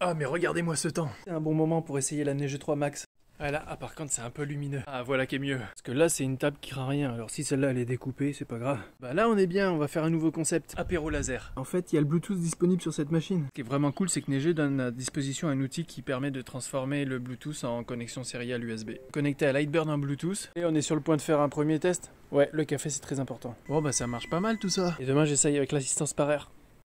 Ah, mais regardez-moi ce temps C'est un bon moment pour essayer la neige 3 max. Ah là, ah, par contre c'est un peu lumineux. Ah voilà qui est mieux. Parce que là c'est une table qui craint rien, alors si celle-là elle est découpée, c'est pas grave. Bah là on est bien, on va faire un nouveau concept. Apéro laser. En fait il y a le Bluetooth disponible sur cette machine. Ce qui est vraiment cool c'est que Neige donne à disposition un outil qui permet de transformer le Bluetooth en connexion sériale USB. Connecté à Lightburn en Bluetooth. Et on est sur le point de faire un premier test. Ouais, le café c'est très important. Bon bah ça marche pas mal tout ça. Et demain j'essaye avec l'assistance par air.